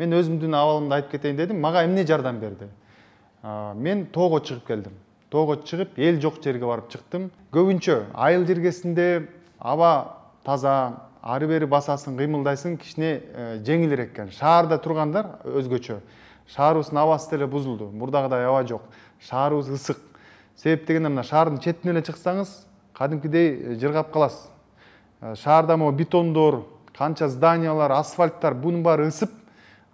мен өзімдің абалымды айтып кетейін дедім мага эмне жардам берди мен тоого чыгып келдим тоого чыгып эл жок жерге барып чыктым көбүнчө айыл жергесинде аба таза ары бери басасың кыймылдайсың кичине э, жеңилирээк экен шаарда тургандар өзгөчө шаарыбыздын абасы деле бузулду мурдагыдай аба жок шаарыбыз ысык себеп дегенде мына шаардын четине эле чыксаңыз кадимкидей э, жыргап каласыз э, шаарда могу бетондор канча зданиялар асфальттар бунун баары ысып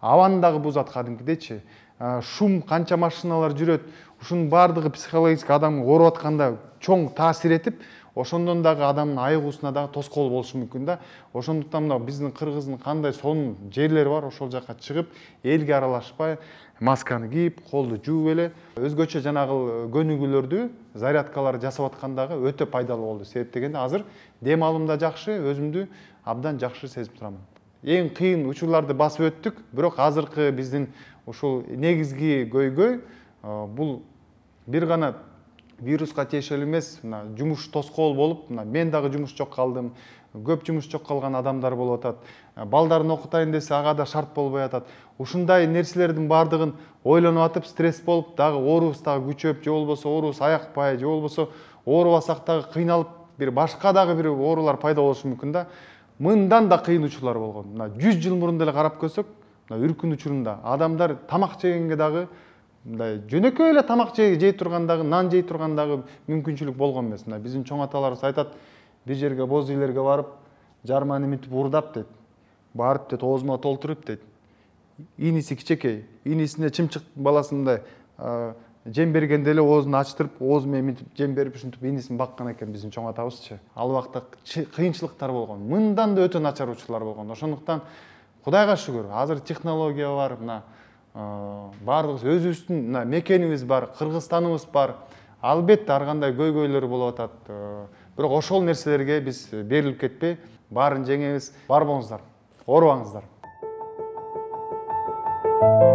абаны дагы бузат кадимкидейчи шум канча машиналар жүрөт ушунун баардыгы психологический адамга ооруп атканда чоң таасир этип ошондон дагы адамдын айыгуусуна дагы тоскоол болушу мүмкүн да ошондуктан мына биздин кыргыздын кандай сонун жерлери бар ошол жака чыгып элге аралашпай масканы кийип колду жууп эле өзгөчө жанагыл көнүгүүлөрдү зарядкаларды жасап аткан дагы өтө пайдалуу болду себеп дегенде азыр дем алуум да жакшы өзүмдү абдан жакшы сезип турам эң кыйын учурларды басып өттүк бирок азыркы биздин ушул негизги көйгөй бул бир гана вируска тиешелүү эмес мына жумуш тоскоол болуп мына мен дагы жумуш жок калдым көп жумуш жок калган адамдар болуп атат балдарын окутайын десе ага да шарт болбой атат ушундай нерселердин баардыгын ойлонуп атып стресс болуп дагы оорубуз дагы күчөп же болбосо оорубуз аякпай же болбосо оорубасак дагы кыйналып бир башка дагы бир оорулар пайда болушу мүмкүн да мындан да кыйын учурлар болгон мына жүз жыл мурун деле карап көрсөк мына үркүн учурунда адамдар тамак жегенге дагы мындай жөнөкөй эле тамак жей турган дагы нан жей турган дагы мүмкүнчүлүк болгон эмес мына биздин чоң аталарыбыз айтат бир жерге боз үйлөргө барып жарманы минтип уурдап дейт барып дейт оозума толтуруп дейт иниси кичинекей инисине чымчык баласын мындай жем бергенде эле оозун ачтырып оозу менен мынтип жем берип ушинтип инисин баккан экен биздин чоң атабызчы ал убакта кыйынчылыктар болгон мындан да өтө начар учурлар болгон ошондуктан кудайга шүгүр азыр технология бар мына баардыгыбыз өзүбүздүн мына мекенибиз бар кыргызстаныбыз бар албетте ар кандай көйгөйлөр болуп атат э, бирок ошол нерселерге биз берилип кетпей баарын жеңебиз бар болуңуздар оорубаңыздар thank you